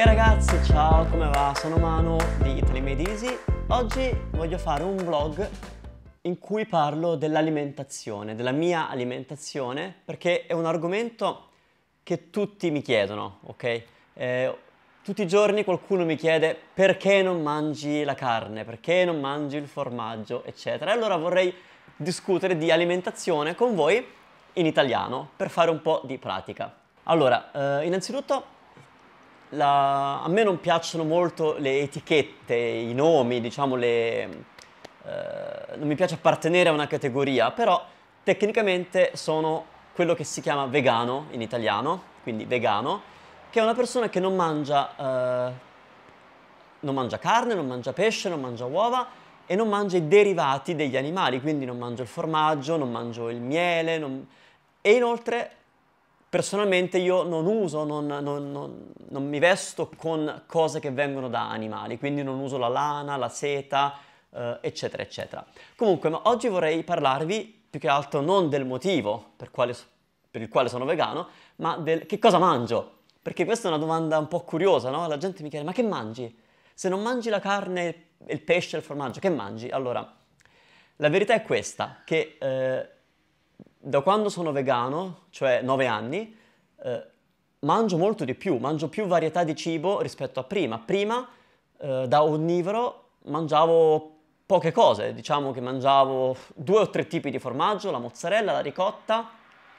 E ragazzi, ciao, come va? Sono Mano di Italy Made Easy. Oggi voglio fare un vlog in cui parlo dell'alimentazione, della mia alimentazione, perché è un argomento che tutti mi chiedono, ok? Eh, tutti i giorni qualcuno mi chiede perché non mangi la carne, perché non mangi il formaggio, eccetera. allora vorrei discutere di alimentazione con voi in italiano per fare un po' di pratica. Allora, eh, innanzitutto la, a me non piacciono molto le etichette, i nomi, diciamo le, eh, non mi piace appartenere a una categoria, però tecnicamente sono quello che si chiama vegano in italiano, quindi vegano, che è una persona che non mangia, eh, non mangia carne, non mangia pesce, non mangia uova e non mangia i derivati degli animali, quindi non mangio il formaggio, non mangio il miele non... e inoltre Personalmente io non uso, non, non, non, non mi vesto con cose che vengono da animali, quindi non uso la lana, la seta, Uh, eccetera, eccetera. Comunque, ma oggi vorrei parlarvi più che altro non del motivo per, quale, per, il quale sono vegano, ma del che cosa mangio. Perché questa è una domanda un po' curiosa, no? La gente mi chiede, ma che mangi? Se non mangi la carne, il pesce, il formaggio, che mangi? Allora, la verità è questa, che eh, da quando sono vegano, cioè 9 anni, eh, mangio molto di più, mangio più varietà di cibo rispetto a prima. Prima eh, da onnivoro mangiavo poche cose, diciamo che mangiavo due o tre tipi di formaggio, la mozzarella, la ricotta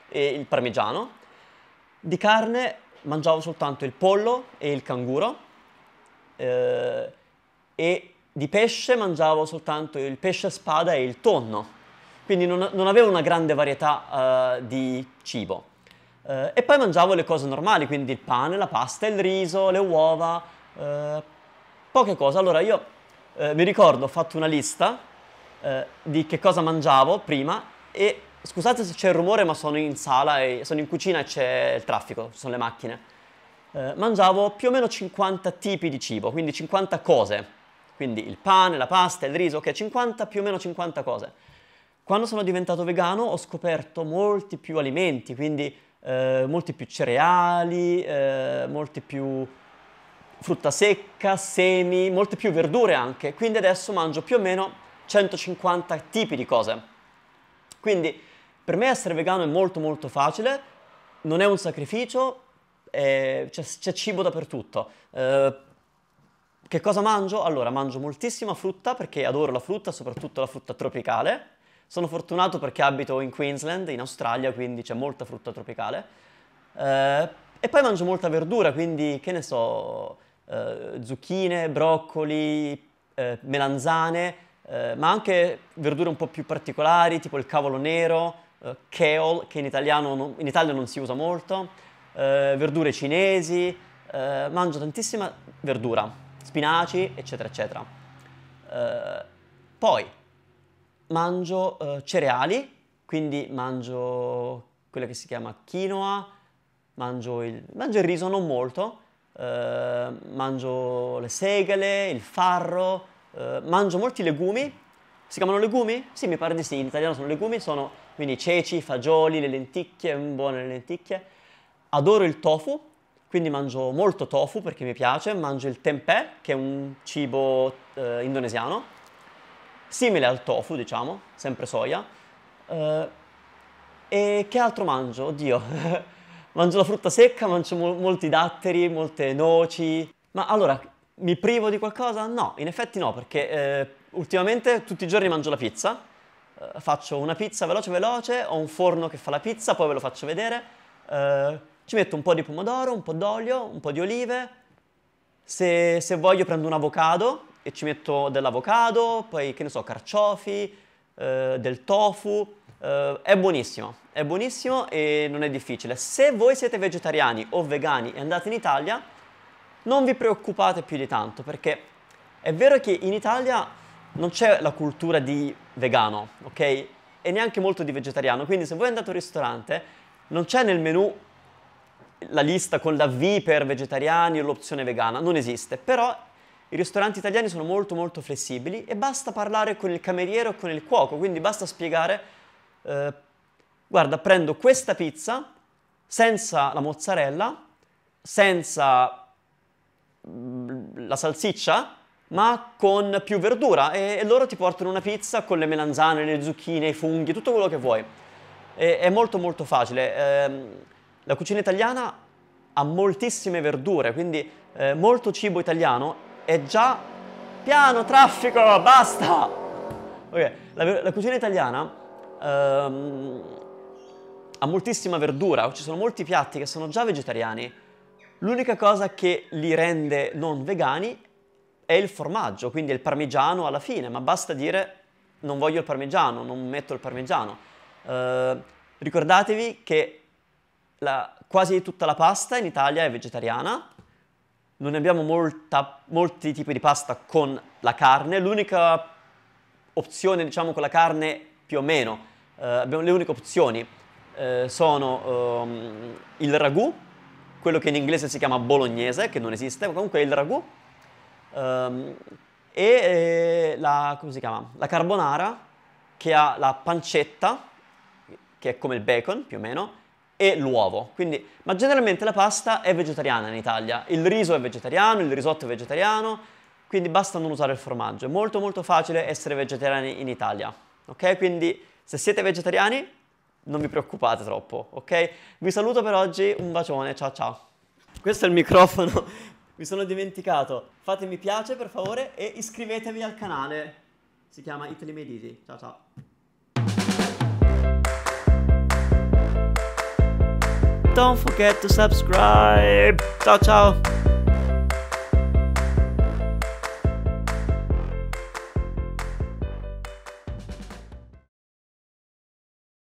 e il parmigiano. Di carne mangiavo soltanto il pollo e il canguro eh, e di pesce mangiavo soltanto il pesce spada e il tonno quindi non, non avevo una grande varietà uh, di cibo. Uh, e poi mangiavo le cose normali, quindi il pane, la pasta, il riso, le uova, uh, poche cose. Allora io mi ricordo ho fatto una lista di che cosa mangiavo prima e scusate se c'è il rumore ma sono in sala, e, sono in cucina e c'è il traffico, sono le macchine. mangiavo più o meno 50 tipi di cibo, quindi 50 cose. Quindi il pane, la pasta, il riso, ok, 50, più o meno 50 cose. Quando sono diventato vegano ho scoperto molti più alimenti, quindi eh, molti più cereali, eh, molti più frutta secca, semi, molte più verdure anche, quindi adesso mangio più o meno 150 tipi di cose. Quindi per me essere vegano è molto molto facile, non è un sacrificio, è, c'è, c'è, cibo dappertutto. Eh, che cosa mangio? Allora mangio moltissima frutta perché adoro la frutta, soprattutto la frutta tropicale, sono fortunato perché abito in Queensland, in Australia, quindi c'è molta frutta tropicale. Eh, e poi mangio molta verdura, quindi che ne so, eh, zucchine, broccoli, eh, melanzane, eh, ma anche verdure un po' più particolari, tipo il cavolo nero, eh, kale, che in, non, in, Italia non si usa molto, eh, verdure cinesi, mangio tantissima verdura, spinaci, eccetera, eccetera. poi, mangio eh, cereali, quindi mangio quello che si chiama quinoa, mangio il, mangio il riso non molto, eh, mangio le segale, il farro, eh, mangio molti legumi. Si chiamano legumi? Sì, mi pare di sì, in italiano sono legumi, sono quindi ceci, fagioli, le lenticchie, buone le lenticchie. Adoro il tofu, quindi mangio molto tofu perché mi piace, mangio il tempeh, che è un cibo eh, indonesiano simile al tofu, diciamo, sempre soia. Uh, e che altro mangio? Oddio, mangio la frutta secca, mangio mol- molti datteri, molte noci. Ma allora, mi privo di qualcosa? No, in effetti no, perché eh, ultimamente tutti i giorni mangio la pizza. Eh, faccio una pizza veloce veloce, ho un forno che fa la pizza, poi ve lo faccio vedere. Eh, ci metto un po' di pomodoro, un po' d'olio, un po' di olive. Se, se voglio prendo un avocado e ci metto dell'avocado, poi che ne so, carciofi, eh, del tofu. Eh, è buonissimo, è buonissimo e non è difficile. Se voi siete vegetariani o vegani e andate in Italia, non vi preoccupate più di tanto perché è vero che in Italia non c'è la cultura di vegano, ok? E neanche molto di vegetariano, quindi se voi andate a ristorante non c'è nel menu la lista con la V per vegetariani o l'opzione vegana, non esiste, però i ristoranti italiani sono molto molto flessibili e basta parlare con il cameriere o con il cuoco, quindi basta spiegare eh, guarda prendo questa pizza senza la mozzarella, senza mm, la salsiccia, ma con più verdura e, e loro ti portano una pizza con le melanzane, le zucchine, i funghi, tutto quello che vuoi. E, è molto molto facile. Eh, la cucina italiana ha moltissime verdure, quindi eh, molto cibo italiano è già piano traffico, basta! Ok, la, la cucina italiana ehm, ha moltissima verdura, ci sono molti piatti che sono già vegetariani. L'unica cosa che li rende non vegani è il formaggio, quindi il parmigiano alla fine, ma basta dire non voglio il parmigiano, non metto il parmigiano. Eh, ricordatevi che la, quasi tutta la pasta in Italia è vegetariana, non abbiamo molta, molti tipi di pasta con la carne, l'unica opzione diciamo con la carne più o meno, eh, abbiamo le uniche opzioni eh, sono um, il ragù, quello che in inglese si chiama bolognese, che non esiste, ma comunque è il ragù, um, e eh, la, chiama, la carbonara che ha la pancetta, che è come il bacon più o meno, e l'uovo. Quindi, ma generalmente la pasta è vegetariana in Italia, il riso è vegetariano, il risotto è vegetariano, quindi basta non usare il formaggio. È molto molto facile essere vegetariani in Italia, ok? Quindi se siete vegetariani non vi preoccupate troppo, ok? Vi saluto per oggi, un bacione, ciao ciao. Questo è il microfono, mi sono dimenticato. Fatemi mi piace per favore e iscrivetevi al canale. Si chiama Italy Made Easy. Ciao ciao. Don't forget to subscribe. Ciao, ciao.